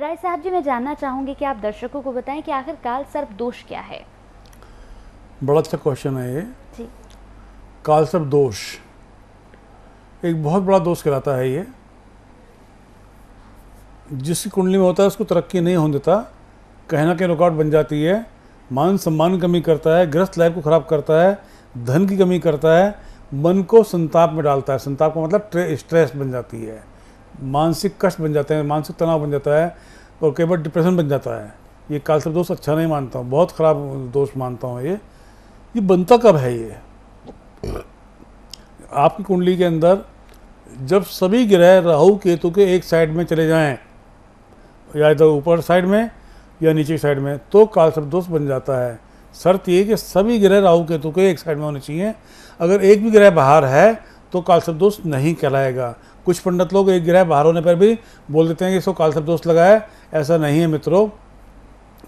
राय साहब जी मैं जानना चाहूंगी कि आप दर्शकों को बताएं कि आखिर काल सर्प दोष क्या है बड़ा अच्छा क्वेश्चन है ये काल सर्प दोष एक बहुत बड़ा दोष कहलाता है ये जिस कुंडली में होता है उसको तरक्की नहीं होने देता कहना के रुकावट बन जाती है मान सम्मान की कमी करता है ग्रस्त लाइफ को ख़राब करता है धन की कमी करता है मन को संताप में डालता है संताप का मतलब स्ट्रेस बन जाती है मानसिक कष्ट बन जाते हैं मानसिक तनाव बन जाता है और कई बार डिप्रेशन बन जाता है ये कालसर्प दोष अच्छा नहीं मानता हूँ बहुत ख़राब दोष मानता हूँ ये ये बनता कब है ये आपकी कुंडली के अंदर जब सभी ग्रह राहु केतु के एक साइड में चले जाएं या इधर ऊपर साइड में या नीचे साइड में तो कालसर्प दोष बन जाता है शर्त ये कि सभी ग्रह राहु केतु के एक साइड में होने चाहिए अगर एक भी ग्रह बाहर है तो कालसर्प दोष नहीं कहलाएगा कुछ पंडित लोग एक ग्रह बाहर होने पर भी बोल देते हैं कि इसको कालसर्प दोष लगाया ऐसा नहीं है मित्रों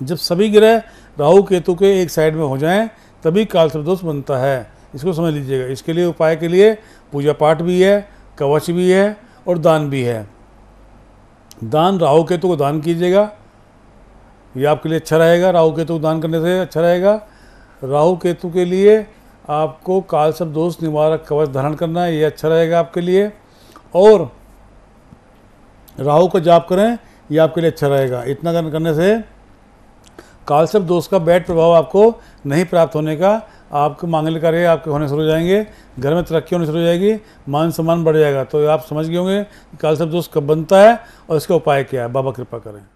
जब सभी ग्रह राहु केतु के एक साइड में हो जाएं तभी कालसर्प दोष बनता है इसको समझ लीजिएगा इसके लिए उपाय के लिए पूजा पाठ भी है कवच भी है और दान भी है दान राहु केतु को दान कीजिएगा ये आपके लिए अच्छा रहेगा राहु केतु को दान करने से अच्छा रहेगा राहु केतु के लिए आपको काल सब दोष निवारक कवच धारण करना है ये अच्छा रहेगा आपके लिए और राहु का जाप करें ये आपके लिए अच्छा रहेगा इतना करने से काल सब दोष का बैड प्रभाव आपको नहीं प्राप्त होने का आपके मांगलिक कार्य आपके होने शुरू हो जाएंगे घर में तरक्की होने शुरू हो जाएगी मान सम्मान बढ़ जाएगा तो आप समझ गए होंगे काल सब दोष कब बनता है और इसका उपाय क्या है बाबा कृपा करें